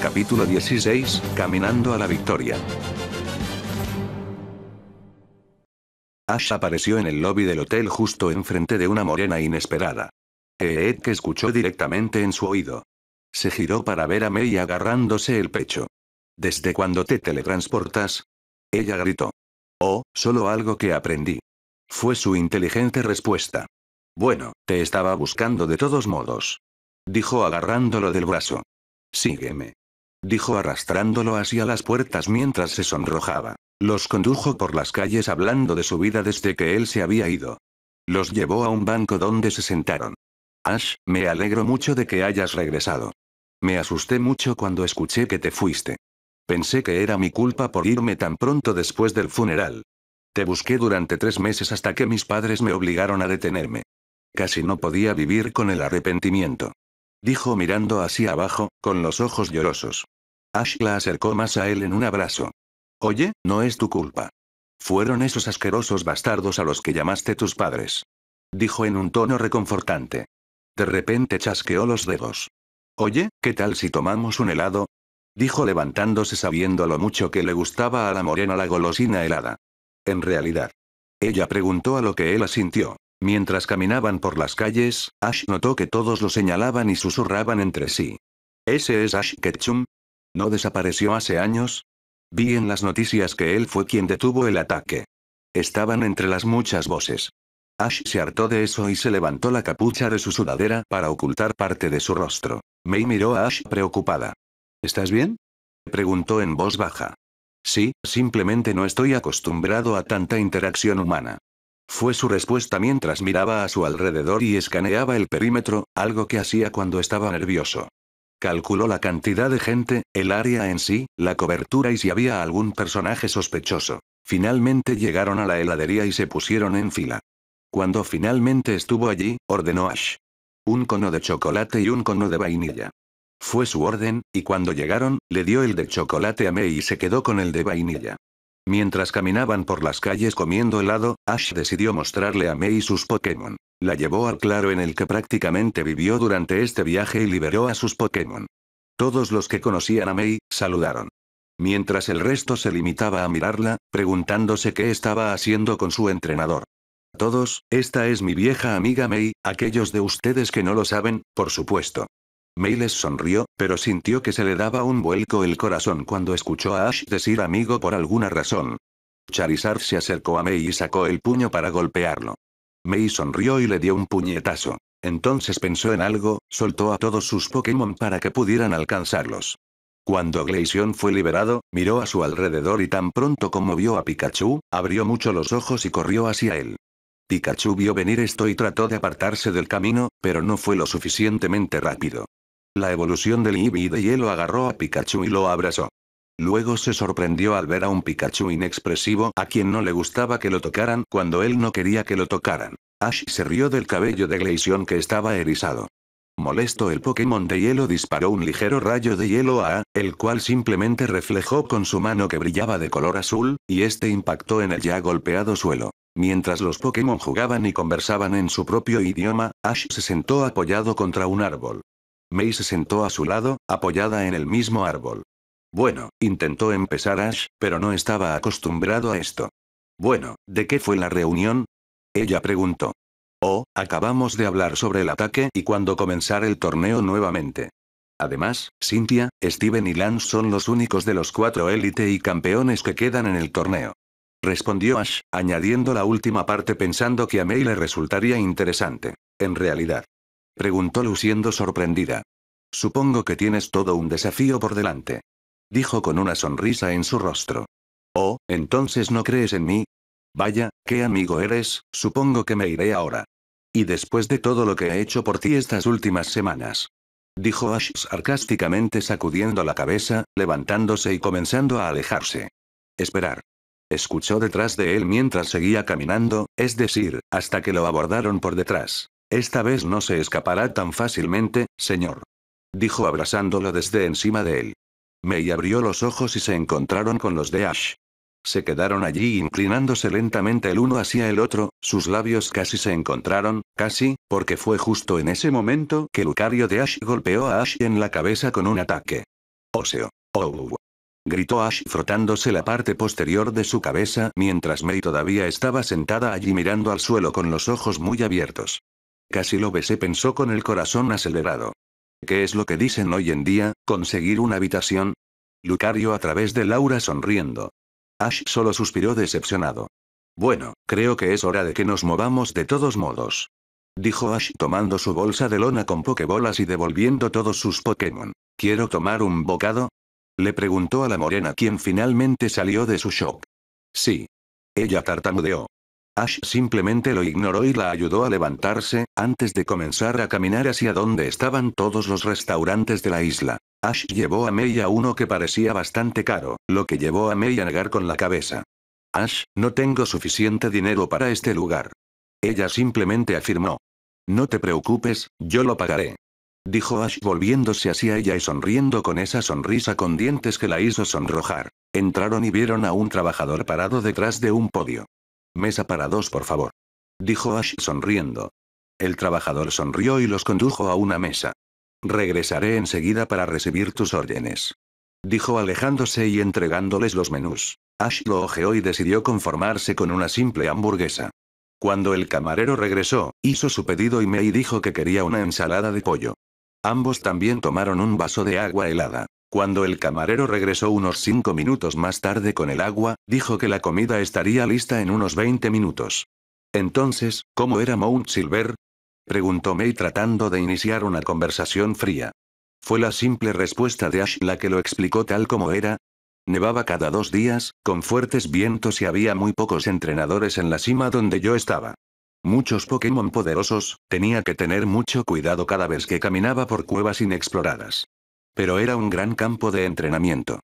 Capítulo 16, Caminando a la Victoria. Ash apareció en el lobby del hotel justo enfrente de una morena inesperada. Eed que escuchó directamente en su oído. Se giró para ver a May agarrándose el pecho. ¿Desde cuando te teletransportas? Ella gritó. Oh, solo algo que aprendí. Fue su inteligente respuesta. Bueno, te estaba buscando de todos modos. Dijo agarrándolo del brazo. Sígueme dijo arrastrándolo hacia las puertas mientras se sonrojaba. Los condujo por las calles hablando de su vida desde que él se había ido. Los llevó a un banco donde se sentaron. Ash, me alegro mucho de que hayas regresado. Me asusté mucho cuando escuché que te fuiste. Pensé que era mi culpa por irme tan pronto después del funeral. Te busqué durante tres meses hasta que mis padres me obligaron a detenerme. Casi no podía vivir con el arrepentimiento dijo mirando hacia abajo, con los ojos llorosos. Ash la acercó más a él en un abrazo. Oye, no es tu culpa. Fueron esos asquerosos bastardos a los que llamaste tus padres. Dijo en un tono reconfortante. De repente chasqueó los dedos. Oye, ¿qué tal si tomamos un helado? Dijo levantándose sabiendo lo mucho que le gustaba a la morena la golosina helada. En realidad. Ella preguntó a lo que él asintió. Mientras caminaban por las calles, Ash notó que todos lo señalaban y susurraban entre sí. ¿Ese es Ash Ketchum? ¿No desapareció hace años? Vi en las noticias que él fue quien detuvo el ataque. Estaban entre las muchas voces. Ash se hartó de eso y se levantó la capucha de su sudadera para ocultar parte de su rostro. May miró a Ash preocupada. ¿Estás bien? preguntó en voz baja. Sí, simplemente no estoy acostumbrado a tanta interacción humana. Fue su respuesta mientras miraba a su alrededor y escaneaba el perímetro, algo que hacía cuando estaba nervioso. Calculó la cantidad de gente, el área en sí, la cobertura y si había algún personaje sospechoso. Finalmente llegaron a la heladería y se pusieron en fila. Cuando finalmente estuvo allí, ordenó Ash. Un cono de chocolate y un cono de vainilla. Fue su orden, y cuando llegaron, le dio el de chocolate a May y se quedó con el de vainilla. Mientras caminaban por las calles comiendo helado, Ash decidió mostrarle a May sus Pokémon. La llevó al claro en el que prácticamente vivió durante este viaje y liberó a sus Pokémon. Todos los que conocían a May, saludaron. Mientras el resto se limitaba a mirarla, preguntándose qué estaba haciendo con su entrenador. Todos, esta es mi vieja amiga May, aquellos de ustedes que no lo saben, por supuesto les sonrió, pero sintió que se le daba un vuelco el corazón cuando escuchó a Ash decir amigo por alguna razón. Charizard se acercó a May y sacó el puño para golpearlo. May sonrió y le dio un puñetazo. Entonces pensó en algo, soltó a todos sus Pokémon para que pudieran alcanzarlos. Cuando Glaceon fue liberado, miró a su alrededor y tan pronto como vio a Pikachu, abrió mucho los ojos y corrió hacia él. Pikachu vio venir esto y trató de apartarse del camino, pero no fue lo suficientemente rápido. La evolución del Eevee de hielo agarró a Pikachu y lo abrazó. Luego se sorprendió al ver a un Pikachu inexpresivo a quien no le gustaba que lo tocaran cuando él no quería que lo tocaran. Ash se rió del cabello de Gleison que estaba erizado. Molesto el Pokémon de hielo disparó un ligero rayo de hielo a A, el cual simplemente reflejó con su mano que brillaba de color azul, y este impactó en el ya golpeado suelo. Mientras los Pokémon jugaban y conversaban en su propio idioma, Ash se sentó apoyado contra un árbol. May se sentó a su lado, apoyada en el mismo árbol. Bueno, intentó empezar Ash, pero no estaba acostumbrado a esto. Bueno, ¿de qué fue la reunión? Ella preguntó. Oh, acabamos de hablar sobre el ataque y cuándo comenzar el torneo nuevamente. Además, Cynthia, Steven y Lance son los únicos de los cuatro élite y campeones que quedan en el torneo. Respondió Ash, añadiendo la última parte pensando que a May le resultaría interesante. En realidad. Preguntó luciendo sorprendida. Supongo que tienes todo un desafío por delante. Dijo con una sonrisa en su rostro. Oh, entonces no crees en mí. Vaya, qué amigo eres, supongo que me iré ahora. Y después de todo lo que he hecho por ti estas últimas semanas. Dijo Ash sarcásticamente sacudiendo la cabeza, levantándose y comenzando a alejarse. Esperar. Escuchó detrás de él mientras seguía caminando, es decir, hasta que lo abordaron por detrás. Esta vez no se escapará tan fácilmente, señor. Dijo abrazándolo desde encima de él. May abrió los ojos y se encontraron con los de Ash. Se quedaron allí inclinándose lentamente el uno hacia el otro, sus labios casi se encontraron, casi, porque fue justo en ese momento que Lucario de Ash golpeó a Ash en la cabeza con un ataque. Óseo. Oh, oh, oh. Gritó Ash frotándose la parte posterior de su cabeza mientras May todavía estaba sentada allí mirando al suelo con los ojos muy abiertos. Casi lo besé, pensó con el corazón acelerado. ¿Qué es lo que dicen hoy en día, conseguir una habitación? Lucario a través de Laura sonriendo. Ash solo suspiró decepcionado. Bueno, creo que es hora de que nos movamos de todos modos. Dijo Ash tomando su bolsa de lona con pokebolas y devolviendo todos sus Pokémon. ¿Quiero tomar un bocado? Le preguntó a la morena quien finalmente salió de su shock. Sí. Ella tartamudeó. Ash simplemente lo ignoró y la ayudó a levantarse, antes de comenzar a caminar hacia donde estaban todos los restaurantes de la isla. Ash llevó a Mei a uno que parecía bastante caro, lo que llevó a Mei a negar con la cabeza. Ash, no tengo suficiente dinero para este lugar. Ella simplemente afirmó. No te preocupes, yo lo pagaré. Dijo Ash volviéndose hacia ella y sonriendo con esa sonrisa con dientes que la hizo sonrojar. Entraron y vieron a un trabajador parado detrás de un podio. Mesa para dos, por favor. Dijo Ash sonriendo. El trabajador sonrió y los condujo a una mesa. Regresaré enseguida para recibir tus órdenes. Dijo alejándose y entregándoles los menús. Ash lo ojeó y decidió conformarse con una simple hamburguesa. Cuando el camarero regresó, hizo su pedido y May dijo que quería una ensalada de pollo. Ambos también tomaron un vaso de agua helada. Cuando el camarero regresó unos cinco minutos más tarde con el agua, dijo que la comida estaría lista en unos 20 minutos. Entonces, ¿cómo era Mount Silver? preguntó May tratando de iniciar una conversación fría. Fue la simple respuesta de Ash la que lo explicó tal como era. Nevaba cada dos días, con fuertes vientos y había muy pocos entrenadores en la cima donde yo estaba. Muchos Pokémon poderosos, tenía que tener mucho cuidado cada vez que caminaba por cuevas inexploradas. Pero era un gran campo de entrenamiento.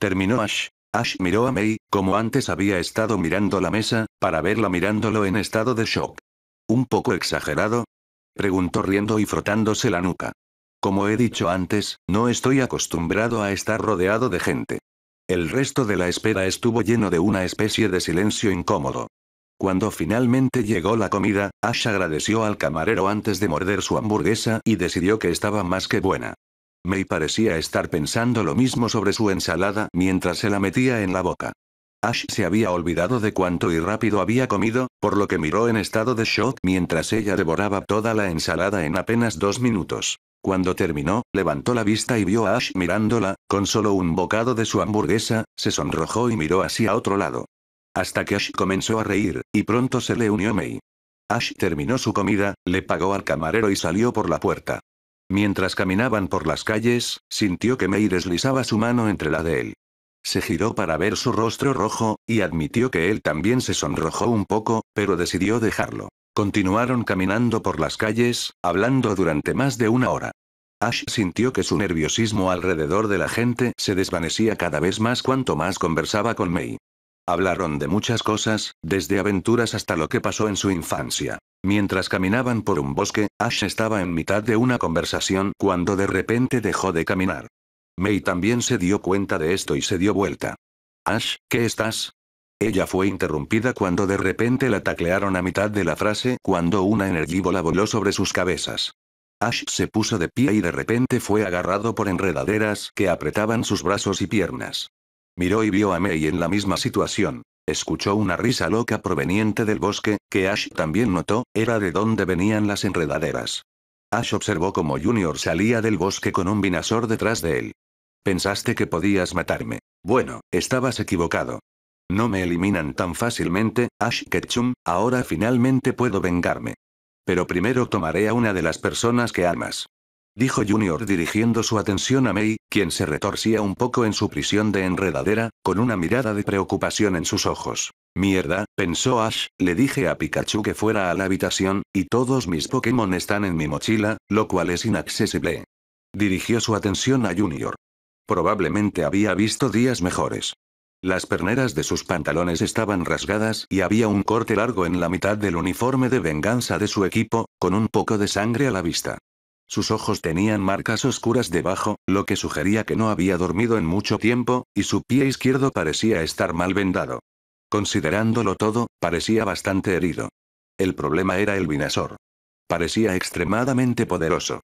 Terminó Ash. Ash miró a May, como antes había estado mirando la mesa, para verla mirándolo en estado de shock. ¿Un poco exagerado? Preguntó riendo y frotándose la nuca. Como he dicho antes, no estoy acostumbrado a estar rodeado de gente. El resto de la espera estuvo lleno de una especie de silencio incómodo. Cuando finalmente llegó la comida, Ash agradeció al camarero antes de morder su hamburguesa y decidió que estaba más que buena. May parecía estar pensando lo mismo sobre su ensalada mientras se la metía en la boca. Ash se había olvidado de cuánto y rápido había comido, por lo que miró en estado de shock mientras ella devoraba toda la ensalada en apenas dos minutos. Cuando terminó, levantó la vista y vio a Ash mirándola, con solo un bocado de su hamburguesa, se sonrojó y miró hacia otro lado. Hasta que Ash comenzó a reír, y pronto se le unió May. Ash terminó su comida, le pagó al camarero y salió por la puerta. Mientras caminaban por las calles, sintió que May deslizaba su mano entre la de él. Se giró para ver su rostro rojo, y admitió que él también se sonrojó un poco, pero decidió dejarlo. Continuaron caminando por las calles, hablando durante más de una hora. Ash sintió que su nerviosismo alrededor de la gente se desvanecía cada vez más cuanto más conversaba con May. Hablaron de muchas cosas, desde aventuras hasta lo que pasó en su infancia. Mientras caminaban por un bosque, Ash estaba en mitad de una conversación cuando de repente dejó de caminar. May también se dio cuenta de esto y se dio vuelta. Ash, ¿qué estás? Ella fue interrumpida cuando de repente la taclearon a mitad de la frase cuando una energíbola voló sobre sus cabezas. Ash se puso de pie y de repente fue agarrado por enredaderas que apretaban sus brazos y piernas. Miró y vio a Mei en la misma situación. Escuchó una risa loca proveniente del bosque, que Ash también notó, era de donde venían las enredaderas. Ash observó como Junior salía del bosque con un vinasor detrás de él. Pensaste que podías matarme. Bueno, estabas equivocado. No me eliminan tan fácilmente, Ash Ketchum, ahora finalmente puedo vengarme. Pero primero tomaré a una de las personas que amas dijo Junior dirigiendo su atención a May, quien se retorcía un poco en su prisión de enredadera, con una mirada de preocupación en sus ojos. Mierda, pensó Ash, le dije a Pikachu que fuera a la habitación, y todos mis Pokémon están en mi mochila, lo cual es inaccesible. Dirigió su atención a Junior. Probablemente había visto días mejores. Las perneras de sus pantalones estaban rasgadas y había un corte largo en la mitad del uniforme de venganza de su equipo, con un poco de sangre a la vista. Sus ojos tenían marcas oscuras debajo, lo que sugería que no había dormido en mucho tiempo, y su pie izquierdo parecía estar mal vendado. Considerándolo todo, parecía bastante herido. El problema era el Vinasor. Parecía extremadamente poderoso.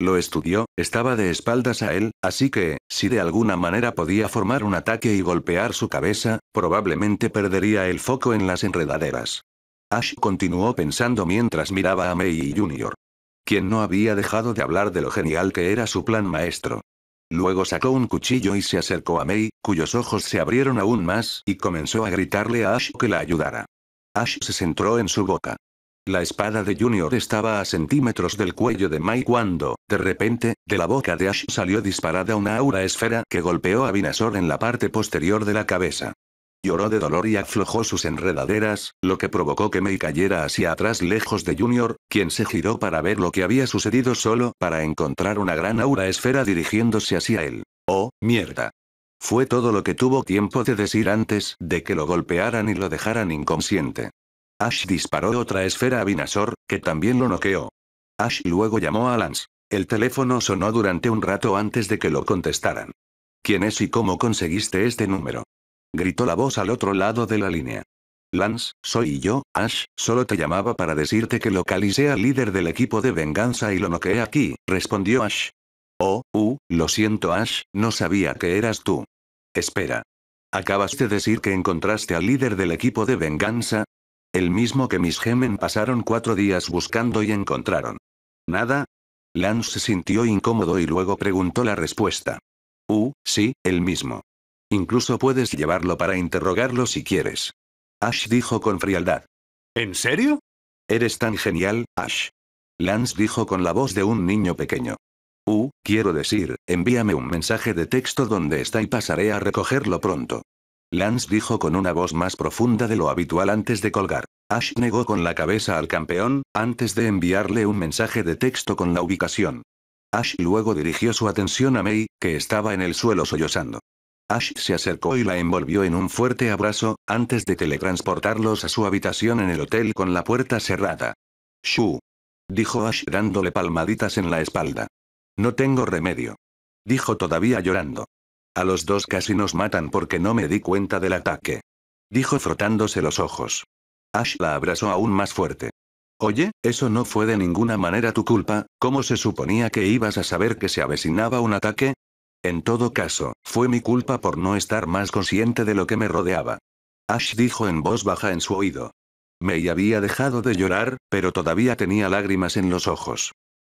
Lo estudió, estaba de espaldas a él, así que, si de alguna manera podía formar un ataque y golpear su cabeza, probablemente perdería el foco en las enredaderas. Ash continuó pensando mientras miraba a May y Junior quien no había dejado de hablar de lo genial que era su plan maestro. Luego sacó un cuchillo y se acercó a May, cuyos ojos se abrieron aún más y comenzó a gritarle a Ash que la ayudara. Ash se centró en su boca. La espada de Junior estaba a centímetros del cuello de May cuando, de repente, de la boca de Ash salió disparada una aura esfera que golpeó a Vinasor en la parte posterior de la cabeza. Lloró de dolor y aflojó sus enredaderas, lo que provocó que May cayera hacia atrás lejos de Junior, quien se giró para ver lo que había sucedido solo para encontrar una gran aura esfera dirigiéndose hacia él. ¡Oh, mierda! Fue todo lo que tuvo tiempo de decir antes de que lo golpearan y lo dejaran inconsciente. Ash disparó otra esfera a Vinasor, que también lo noqueó. Ash luego llamó a Lance. El teléfono sonó durante un rato antes de que lo contestaran. ¿Quién es y cómo conseguiste este número? gritó la voz al otro lado de la línea. Lance, soy yo, Ash, solo te llamaba para decirte que localicé al líder del equipo de venganza y lo noqueé aquí, respondió Ash. Oh, uh, lo siento Ash, no sabía que eras tú. Espera. ¿Acabaste de decir que encontraste al líder del equipo de venganza? El mismo que mis gemen pasaron cuatro días buscando y encontraron. ¿Nada? Lance se sintió incómodo y luego preguntó la respuesta. Uh, sí, el mismo. Incluso puedes llevarlo para interrogarlo si quieres. Ash dijo con frialdad. ¿En serio? Eres tan genial, Ash. Lance dijo con la voz de un niño pequeño. Uh, quiero decir, envíame un mensaje de texto donde está y pasaré a recogerlo pronto. Lance dijo con una voz más profunda de lo habitual antes de colgar. Ash negó con la cabeza al campeón, antes de enviarle un mensaje de texto con la ubicación. Ash luego dirigió su atención a May, que estaba en el suelo sollozando. Ash se acercó y la envolvió en un fuerte abrazo, antes de teletransportarlos a su habitación en el hotel con la puerta cerrada. Shu. Dijo Ash dándole palmaditas en la espalda. No tengo remedio. Dijo todavía llorando. A los dos casi nos matan porque no me di cuenta del ataque. Dijo frotándose los ojos. Ash la abrazó aún más fuerte. Oye, eso no fue de ninguna manera tu culpa, ¿cómo se suponía que ibas a saber que se avecinaba un ataque? En todo caso, fue mi culpa por no estar más consciente de lo que me rodeaba. Ash dijo en voz baja en su oído. May había dejado de llorar, pero todavía tenía lágrimas en los ojos.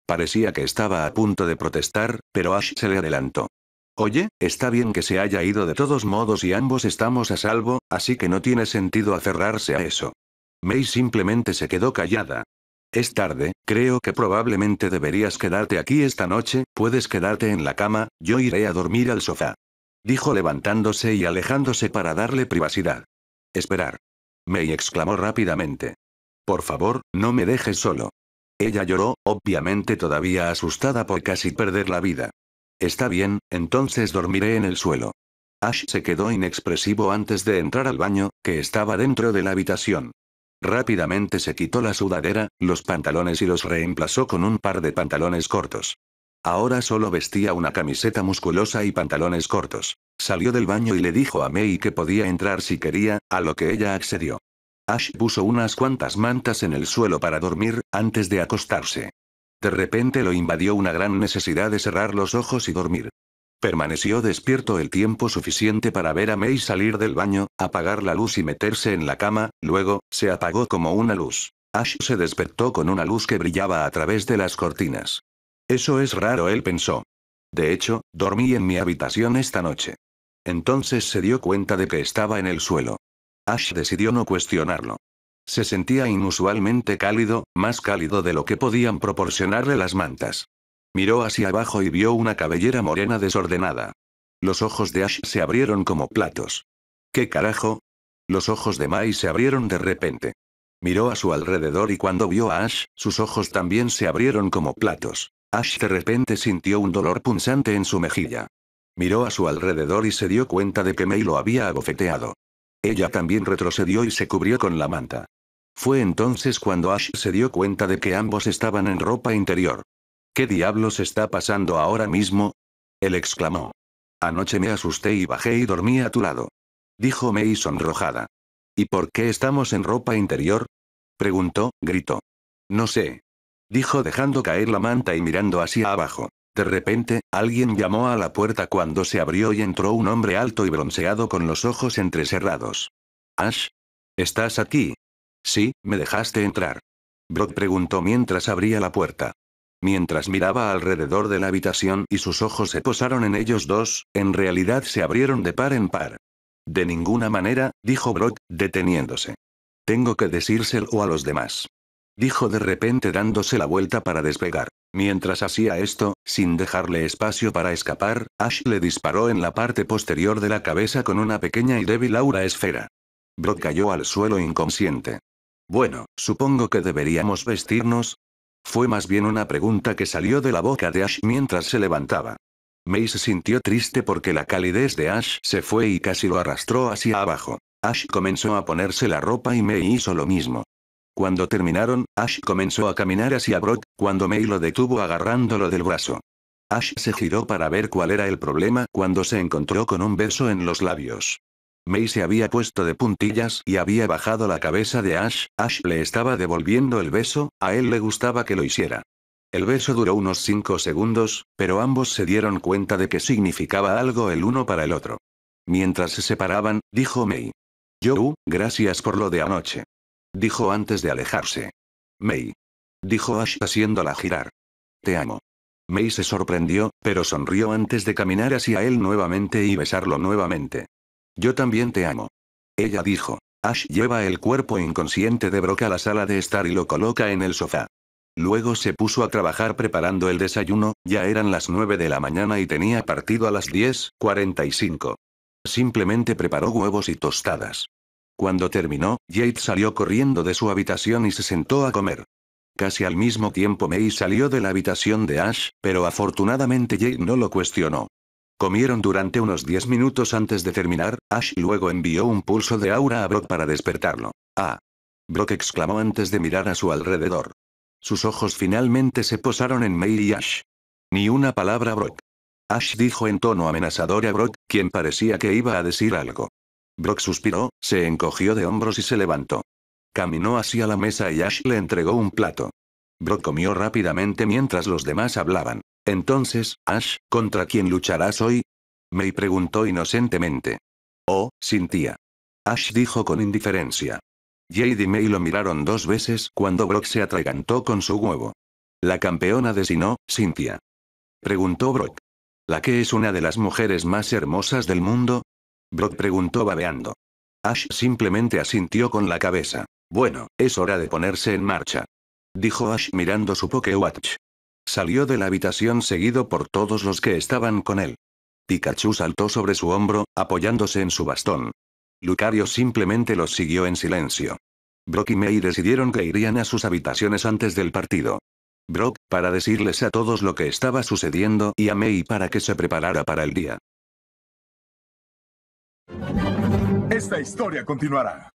Parecía que estaba a punto de protestar, pero Ash se le adelantó. Oye, está bien que se haya ido de todos modos y ambos estamos a salvo, así que no tiene sentido aferrarse a eso. May simplemente se quedó callada, es tarde, creo que probablemente deberías quedarte aquí esta noche, puedes quedarte en la cama, yo iré a dormir al sofá. Dijo levantándose y alejándose para darle privacidad. Esperar. May exclamó rápidamente. Por favor, no me dejes solo. Ella lloró, obviamente todavía asustada por casi perder la vida. Está bien, entonces dormiré en el suelo. Ash se quedó inexpresivo antes de entrar al baño, que estaba dentro de la habitación. Rápidamente se quitó la sudadera, los pantalones y los reemplazó con un par de pantalones cortos. Ahora solo vestía una camiseta musculosa y pantalones cortos. Salió del baño y le dijo a May que podía entrar si quería, a lo que ella accedió. Ash puso unas cuantas mantas en el suelo para dormir, antes de acostarse. De repente lo invadió una gran necesidad de cerrar los ojos y dormir. Permaneció despierto el tiempo suficiente para ver a May salir del baño, apagar la luz y meterse en la cama, luego, se apagó como una luz. Ash se despertó con una luz que brillaba a través de las cortinas. Eso es raro, él pensó. De hecho, dormí en mi habitación esta noche. Entonces se dio cuenta de que estaba en el suelo. Ash decidió no cuestionarlo. Se sentía inusualmente cálido, más cálido de lo que podían proporcionarle las mantas. Miró hacia abajo y vio una cabellera morena desordenada. Los ojos de Ash se abrieron como platos. ¿Qué carajo? Los ojos de May se abrieron de repente. Miró a su alrededor y cuando vio a Ash, sus ojos también se abrieron como platos. Ash de repente sintió un dolor punzante en su mejilla. Miró a su alrededor y se dio cuenta de que May lo había abofeteado. Ella también retrocedió y se cubrió con la manta. Fue entonces cuando Ash se dio cuenta de que ambos estaban en ropa interior. ¿Qué diablos está pasando ahora mismo? Él exclamó. Anoche me asusté y bajé y dormí a tu lado. Dijo May sonrojada. ¿Y por qué estamos en ropa interior? Preguntó, gritó. No sé. Dijo dejando caer la manta y mirando hacia abajo. De repente, alguien llamó a la puerta cuando se abrió y entró un hombre alto y bronceado con los ojos entrecerrados. Ash. ¿Estás aquí? Sí, me dejaste entrar. Brock preguntó mientras abría la puerta. Mientras miraba alrededor de la habitación y sus ojos se posaron en ellos dos, en realidad se abrieron de par en par. De ninguna manera, dijo Brock, deteniéndose. Tengo que decírselo a los demás. Dijo de repente dándose la vuelta para despegar. Mientras hacía esto, sin dejarle espacio para escapar, Ash le disparó en la parte posterior de la cabeza con una pequeña y débil aura esfera. Brock cayó al suelo inconsciente. Bueno, supongo que deberíamos vestirnos, fue más bien una pregunta que salió de la boca de Ash mientras se levantaba. May se sintió triste porque la calidez de Ash se fue y casi lo arrastró hacia abajo. Ash comenzó a ponerse la ropa y May hizo lo mismo. Cuando terminaron, Ash comenzó a caminar hacia Brock, cuando May lo detuvo agarrándolo del brazo. Ash se giró para ver cuál era el problema cuando se encontró con un beso en los labios. May se había puesto de puntillas y había bajado la cabeza de Ash, Ash le estaba devolviendo el beso, a él le gustaba que lo hiciera. El beso duró unos cinco segundos, pero ambos se dieron cuenta de que significaba algo el uno para el otro. Mientras se separaban, dijo May. "Yo, gracias por lo de anoche. Dijo antes de alejarse. May. Dijo Ash haciéndola girar. Te amo. May se sorprendió, pero sonrió antes de caminar hacia él nuevamente y besarlo nuevamente. Yo también te amo. Ella dijo. Ash lleva el cuerpo inconsciente de Brock a la sala de estar y lo coloca en el sofá. Luego se puso a trabajar preparando el desayuno, ya eran las 9 de la mañana y tenía partido a las 10.45. Simplemente preparó huevos y tostadas. Cuando terminó, Jade salió corriendo de su habitación y se sentó a comer. Casi al mismo tiempo May salió de la habitación de Ash, pero afortunadamente Jade no lo cuestionó. Comieron durante unos 10 minutos antes de terminar, Ash luego envió un pulso de aura a Brock para despertarlo. Ah. Brock exclamó antes de mirar a su alrededor. Sus ojos finalmente se posaron en May y Ash. Ni una palabra Brock. Ash dijo en tono amenazador a Brock, quien parecía que iba a decir algo. Brock suspiró, se encogió de hombros y se levantó. Caminó hacia la mesa y Ash le entregó un plato. Brock comió rápidamente mientras los demás hablaban. Entonces, Ash, ¿contra quién lucharás hoy? May preguntó inocentemente. Oh, Cynthia. Ash dijo con indiferencia. Jade y May lo miraron dos veces cuando Brock se atragantó con su huevo. La campeona de Sinnoh, Cynthia. Preguntó Brock. ¿La que es una de las mujeres más hermosas del mundo? Brock preguntó babeando. Ash simplemente asintió con la cabeza. Bueno, es hora de ponerse en marcha. Dijo Ash mirando su Watch. Salió de la habitación seguido por todos los que estaban con él. Pikachu saltó sobre su hombro, apoyándose en su bastón. Lucario simplemente los siguió en silencio. Brock y May decidieron que irían a sus habitaciones antes del partido. Brock, para decirles a todos lo que estaba sucediendo y a May para que se preparara para el día. Esta historia continuará.